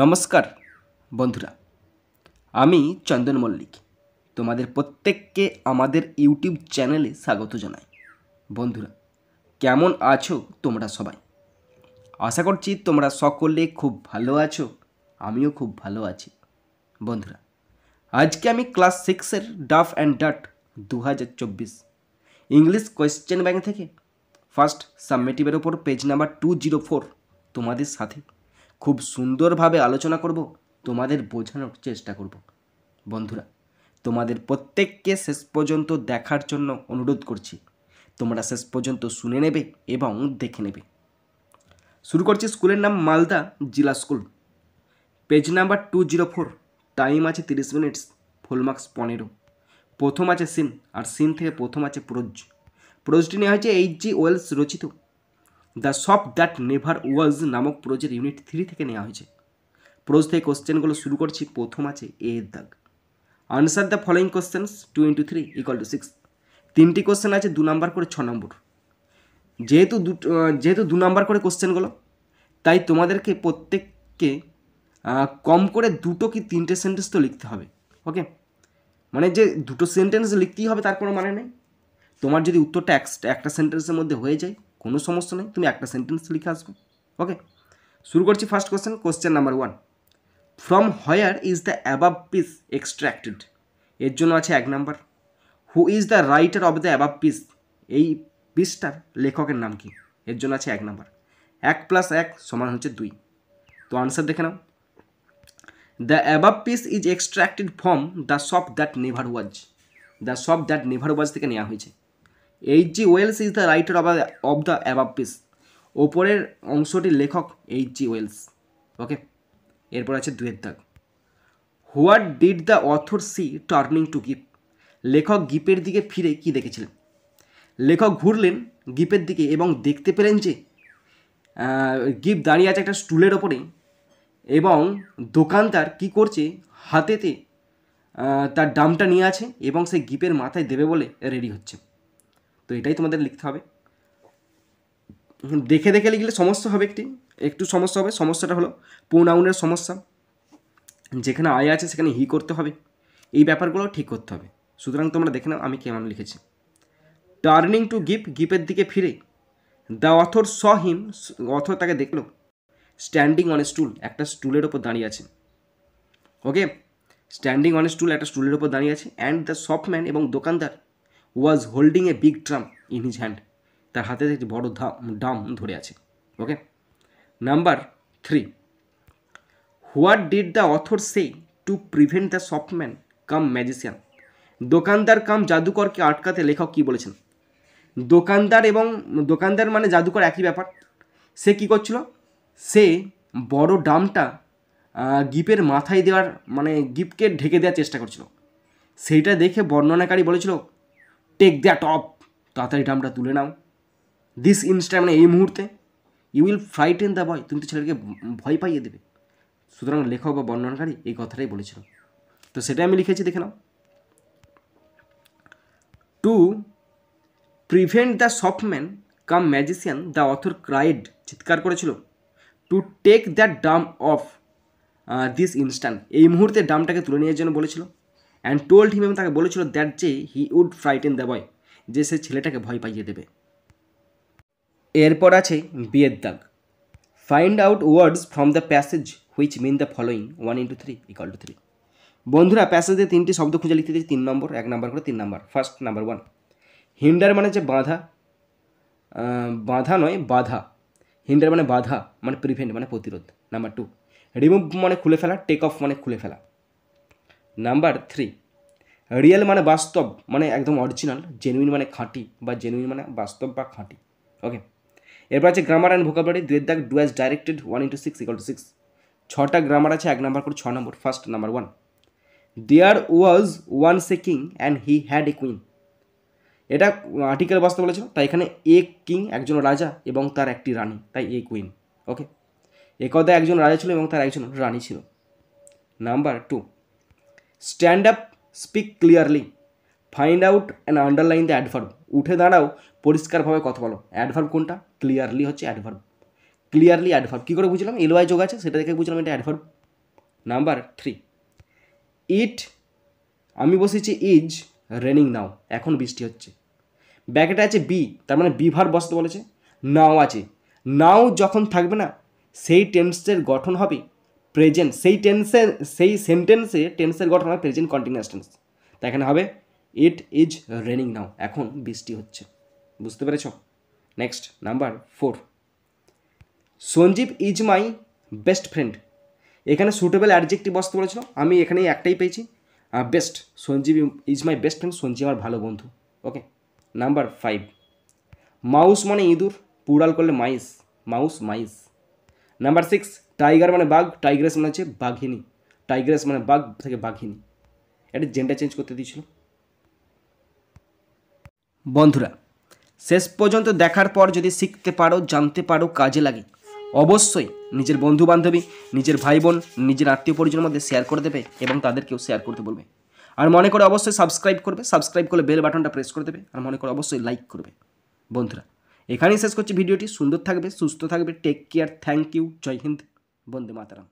নমস্কার বন্ধুরা আমি চন্দন মল্লিক তোমাদের প্রত্যেককে আমাদের ইউটিউব চ্যানেলে স্বাগত জানাই বন্ধুরা কেমন আছো তোমরা সবাই আশা করছি তোমরা সকলে খুব ভালো আছো আমিও খুব ভালো আছি বন্ধুরা আজকে আমি ক্লাস সিক্সের ডাফ অ্যান্ড ডাট দু হাজার চব্বিশ ইংলিশ কোয়েশ্চেন ব্যাংক থেকে ফার্স্ট সাবমিটিভের ওপর page number two zero four তোমাদের সাথে খুব সুন্দরভাবে আলোচনা করব তোমাদের বোঝানোর চেষ্টা করব বন্ধুরা তোমাদের প্রত্যেককে শেষ পর্যন্ত দেখার জন্য অনুরোধ করছি তোমরা শেষ পর্যন্ত শুনে নেবে এবং দেখে নেবে শুরু করছি স্কুলের নাম মালদা জিলা school page number two zero four time আছে তিরিশ মিনিটস ফুল মার্কস পনেরো প্রথম আছে সিন আর সিন থেকে প্রথম আছে প্রোজ প্রোজটি নেওয়া হয়েছে এইচ জি ওয়েলস রচিত the soft that never was নামক প্রোজের ইউনিট থ্রি থেকে নেওয়া হয়েছে প্রোজ থেকে কোশ্চেনগুলো শুরু করছি প্রথম আছে এ দাগ answer the following questions two into three equal to six তিনটি কোশ্চেন আছে দু নাম্বার করে ছ নম্বর যেহেতু দু যেহেতু দু নম্বর করে কোশ্চেনগুলো তাই তোমাদেরকে প্রত্যেককে কম করে দুটো কি তিনটে সেন্টেন্স তো লিখতে হবে ওকে মানে যে দুটো সেন্টেন্স লিখতেই হবে তার কোনো মানে নেই তোমার যদি উত্তরটা একটা সেন্টেন্সের মধ্যে হয়ে যায় কোনো সমস্যা নেই তুমি একটা সেন্টেন্স লিখে আসবে ওকে শুরু করছি first question question number one from where is the above piece extracted এর জন্য আছে এক number who is the writer of the above piece এই পিসটার লেখকের নাম কি এর জন্য আছে এক নাম্বার এক প্লাস এক সমান হচ্ছে দুই তো আনসার দেখে নাও the above piece is extracted from the shop that never was the shop that never was থেকে নেওয়া হয়েছে H G Wells is the writer of of the above piece ওপরের অংশটি লেখক এইচ জি ওয়েলস ওকে এরপর আছে দুয়ের দাগ what did the author see turning to Gip লেখক গিপের দিকে ফিরে কি দেখেছিলেন লেখক ঘুরলেন গিপের দিকে এবং দেখতে পেলেন যে গিপ দাঁড়িয়ে আছে একটা স্টুলের ওপরে এবং দোকানদার কি করছে হাতেতে তার ডামটা নিয়ে আছে এবং সে গিপের মাথায় দেবে বলে রেডি হচ্ছে তো এটাই তোমাদের লিখতে হবে দেখে দেখে লিখলে সমস্যা হবে একটি একটু সমস্যা হবে সমস্যাটা হলো প্রোনাউনের সমস্যা যেখানে আয় আছে সেখানে হি করতে হবে এই ব্যাপারগুলো ঠিক করতে হবে সুতরাং তোমরা দেখে নাও আমি কেমন লিখেছি টার্নিং টু গিপ গিপের দিকে ফিরে the author saw him author তাকে দেখলো স্ট্যান্ডিং অন এ স্টুল একটা স্টুলের ওপর দাঁড়িয়ে আছে ওকে স্ট্যান্ডিং অন এ স্টুল একটা স্টুলের ওপর দাঁড়িয়ে আছে অ্যান্ড দ্য শপম্যান এবং দোকানদার was holding a big drum in his hand তার হাতে একটি বড় ডাম ধরে আছে okay number three what did the author say to prevent the shopman cum magician দোকানদার কাম জাদুকরকে আটকাতে লেখক কী বলেছেন দোকানদার এবং দোকানদার মানে জাদুকর একই ব্যাপার সে কী করছিল সে বড় ডামটা গিপের মাথায় দেওয়ার মানে গিপকে ঢেকে দেওয়ার চেষ্টা করছিল সেইটা দেখে বর্ণনাকারী বলেছিল টেক দ্যাট অফ তাড়াতাড়ি ড্রামটা তুলে নাও দিস ইনস্ট্যান্ট মানে এই মুহূর্তে you will frighten the boy তুমি তো ছেলেকে ভয় পাইয়ে দেবে সুতরাং লেখক বা বর্ণনাকারী এই কথাটাই বলেছিল তো সেটাই আমি লিখেছি দেখে নাও to prevent the shopman cum magician the author cried চিৎকার করেছিল to take that drum off this instant এই মুহূর্তে ডামটাকে তুলে নেওয়ার জন্য বলেছিল অ্যান্ড টোল্ড হিম এবং তাকে বলেছিল দ্যাট যে he would frighten the boy যে সে ছেলেটাকে ভয় পাইয়ে দেবে এরপর আছে বিয়ের দাগ find out words from the passage which mean the following one into three equal to three বন্ধুরা প্যাসেজে তিনটি শব্দ খুঁজে লিখতে দিয়েছে তিন নম্বর এক নাম্বার করে তিন number first number one hinder মানে যে বাঁধা বাঁধা নয় বাধা হিন্ডার মানে বাধা মানে প্রিভেন্ট মানে প্রতিরোধ নাম্বার টু রিমুভ মানে খুলে ফেলা টেক অফ মানে খুলে ফেলা নাম্বার থ্রি রিয়েল মানে বাস্তব মানে একদম অরিজিনাল জেনুইন মানে খাঁটি বা জেনুইন মানে বাস্তব বা খাঁটি ওকে এরপর আছে গ্রামার অ্যান্ড ভোকাবলারি দুয়ের দাগ do as directed one into six equal to six ছটা গ্রামার আছে এক নাম্বার করে ছ number first number one there was once king and he had a queen এটা আর্টিকেল বাস্তব বলেছিল তাই এখানে এ কিং একজন রাজা এবং তার একটি রানী তাই এ কুইন ওকে একদা একজন রাজা ছিল এবং তার একজন রানী ছিল number two stand up speak clearly find out and underline the adverb উঠে দাঁড়াও পরিষ্কারভাবে কথা বলো অ্যাডভার্ব কোনটা ক্লিয়ারলি হচ্ছে অ্যাডভার্ব ক্লিয়ারলি অ্যাডভার্ব কী করে বুঝলাম এলওয়াই যোগ আছে সেটা দেখে বুঝলাম এটা অ্যাডভার্ব নাম্বার থ্রি ইট আমি বসেছি ইজ রেনিং নাও এখন বৃষ্টি হচ্ছে ব্যাকেটে আছে বি তার মানে বিভার বসতে বলেছে নাও আছে নাও যখন থাকবে না সেই টেন্সের গঠন হবে প্রেজেন্ট সেই টেন্সে সেই সেন্টেন্সে টেন্সের গঠন হয় প্রেজেন্ট কন্টিনিউয়াস টেন্স তা এখানে হবে ইট ইজ রেনিং নাও এখন বৃষ্টি হচ্ছে বুঝতে পেরেছ next number four Sanjeev is my best friend এখানে সুটেবল অ্যাডজেক্টিভ বসতে বলেছিল আমি এখানে একটাই পেয়েছি best Sanjeev is my best friend Sanjeev আমার ভালো বন্ধু ওকে নাম্বার ফাইভ মাউস মানে ইঁদুর পুরাল করলে mice mouse mice number six tiger মানে বাঘ টাইগ্রেস মানে হচ্ছে বাঘিনী টাইগ্রেস মানে বাঘ থেকে বাঘিনী এটা জেন্ডা চেঞ্জ করতে দিয়েছিল বন্ধুরা শেষ পর্যন্ত দেখার পর যদি শিখতে পারো জানতে পারো কাজে লাগে অবশ্যই নিজের বন্ধু বান্ধবী নিজের ভাই বোন নিজের আত্মীয় পরিজনের মধ্যে শেয়ার করে দেবে এবং তাদেরকেও শেয়ার করতে বলবে আর মনে করে অবশ্যই সাবস্ক্রাইব করবে সাবস্ক্রাইব করলে বেল বাটনটা প্রেস করে দেবে আর মনে করে অবশ্যই লাইক করবে বন্ধুরা এখানেই শেষ করছি ভিডিওটি সুন্দর থাকবে সুস্থ থাকবে take care thank you Jai Hind Vande Mataram